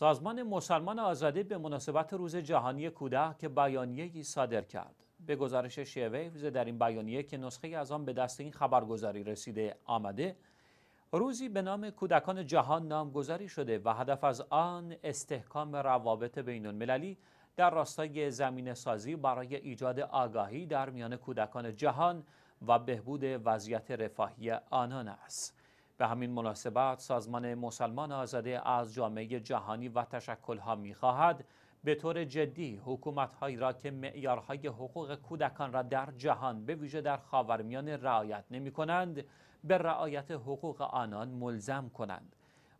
سازمان مسلمان آزادی به مناسبت روز جهانی کودک که بیانیه‌ای صادر کرد. به گزارش شیویوز در این بیانیه که نسخه از آن به دست این خبرگزاری رسیده آمده روزی به نام کودکان جهان نامگذاری شده و هدف از آن استحکام روابط بین المللی در راستای زمین سازی برای ایجاد آگاهی در میان کودکان جهان و بهبود وضعیت رفاهی آنان است. به همین مناسبت سازمان مسلمان آزاده از جامعه جهانی و تشکلها میخواهد به طور جدی حکومتهایی را که معیارهای حقوق کودکان را در جهان به ویژه در خاورمیانه رعایت نمی کنند به رعایت حقوق آنان ملزم کنند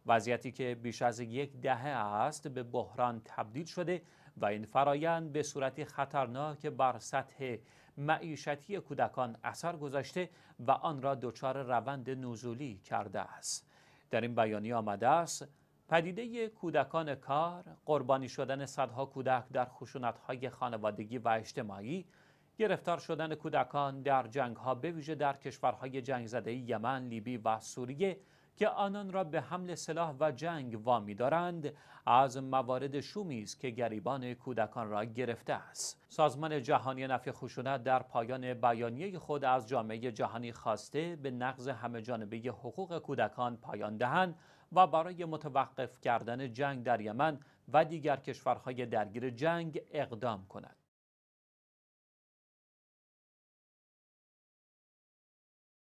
وضعیتی که بیش از یک دهه است به بحران تبدیل شده و این فرایند به صورت خطرناک بر سطح معیشتی کودکان اثر گذاشته و آن را دچار روند نزولی کرده است در این بیانیه آمده است پدیده کودکان کار قربانی شدن صدها کودک در خشونت‌های خانوادگی و اجتماعی گرفتار شدن کودکان در جنگها ویژه در کشورهای جنگ یمن، لیبی و سوریه که آنان را به حمل سلاح و جنگ وامی دارند از موارد شومی است که گریبان کودکان را گرفته است سازمان جهانی نفی خشونت در پایان بیانیه خود از جامعه جهانی خواسته به نقض همه جانبه حقوق کودکان پایان دهند و برای متوقف کردن جنگ در یمن و دیگر کشورهای درگیر جنگ اقدام کند